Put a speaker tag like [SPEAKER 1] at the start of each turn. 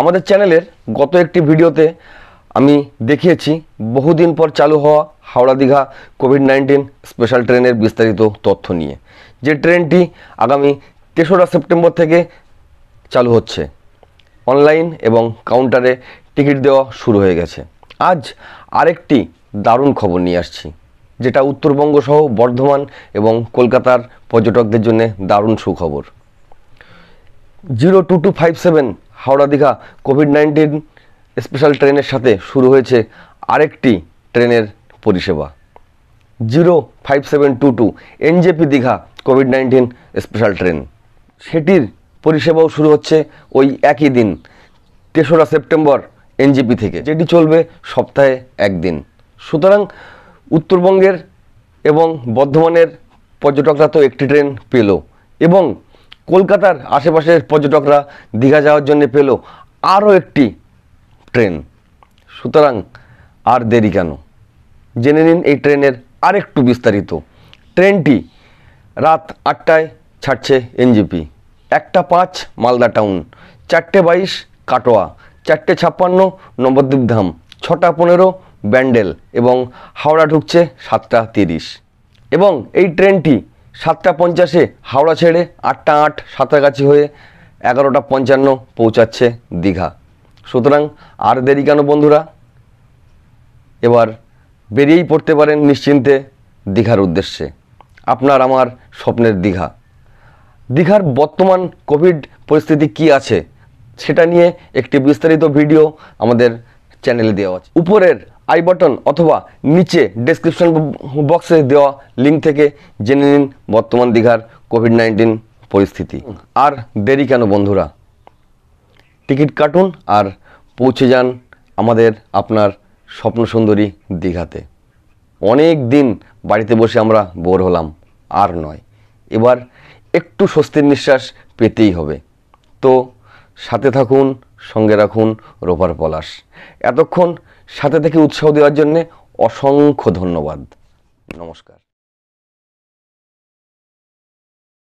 [SPEAKER 1] আমাদের চ্যানেলের গত একটি ভিডিওতে আমি দেখিয়েছি বহুদিন পর চালু হওয়া Howrah Digha covid nineteen special ট্রেনের বিস্তারিত তথ্য নিয়ে যে ট্রেনটি আগামী তেসরা সেপ্টেম্বর থেকে চালু হচ্ছে অনলাইন এবং কাউন্টারে টিকিট দেওয়া শুরু হয়ে গেছে আজ আরেকটি দারুণ খবর নিয়ে আসছি যেটা উত্তরবঙ্গ সহ বর্ধমান এবং কলকাতার পর্যটকদের জন্য দারুণ সুখবর zero two two five seven Howrah Digha covid nineteen special ট্রেনের সাথে শুরু হয়েছে আরেকটি ট্রেনের পরিষেবা zero five seven two two NJP Digha covid nineteen special train সেটির পরিষেবাও শুরু হচ্ছে ওই একই দিন তেসরা সেপ্টেম্বর এনজেপি থেকে যেটি চলবে সপ্তাহে একদিন সুতরাং উত্তরবঙ্গের এবং বর্ধমানের পর্যটকরা তো একটি ট্রেন পেল এবং কলকাতার আশেপাশের পর্যটকরা দীঘা যাওয়ার জন্য পেল আরও একটি ট্রেন সুতরাং আর দেরি কেন জেনে নিন এই ট্রেনের আরেকটু বিস্তারিত ট্রেনটি রাত আটটায় ছাড়ছে এনজিপি একটা পাঁচ মালদা টাউন চারটে বাইশ কাটোয়া চারটে ছাপ্পান্ন নবদ্বীপধাম ছটা পনেরো ব্যান্ডেল এবং হাওড়া ঢুকছে সাতটা তিরিশ এবং এই ট্রেনটি সাতটা পঞ্চাশে হাওড়া ছেড়ে আটটা আট সাঁতরাগাছি হয়ে এগারোটা পঞ্চান্ন পৌঁছাচ্ছে দীঘা সুতরাং আর দেরি কেন বন্ধুরা এবার বেরিয়েই পড়তে পারেন নিশ্চিন্তে দীঘার উদ্দেশ্যে আপনার আমার স্বপ্নের দীঘা দীঘার বর্তমান কোভিড পরিস্থিতি কি আছে সেটা নিয়ে একটি বিস্তারিত ভিডিও আমাদের চ্যানেলে দেওয়া আছে উপরের আই বটন অথবা নিচে ডেসক্রিপশন বক্সে দেওয়া লিঙ্ক থেকে জেনে নিন বর্তমান দীঘার কোভিড নাইন্টিন পরিস্থিতি আর দেরি কেন বন্ধুরা টিকিট কাটুন আর পৌঁছে যান আমাদের আপনার স্বপ্নসুন্দরী দীঘাতে অনেক দিন বাড়িতে বসে আমরা বোর হলাম আর নয় এবার একটু স্বস্তির নিঃশ্বাস পেতেই হবে তো সাথে থাকুন সঙ্গে রাখুন রোভার পলাশ এতক্ষণ সাথে থেকে উৎসাহ দেওয়ার জন্যে অসংখ্য ধন্যবাদ নমস্কার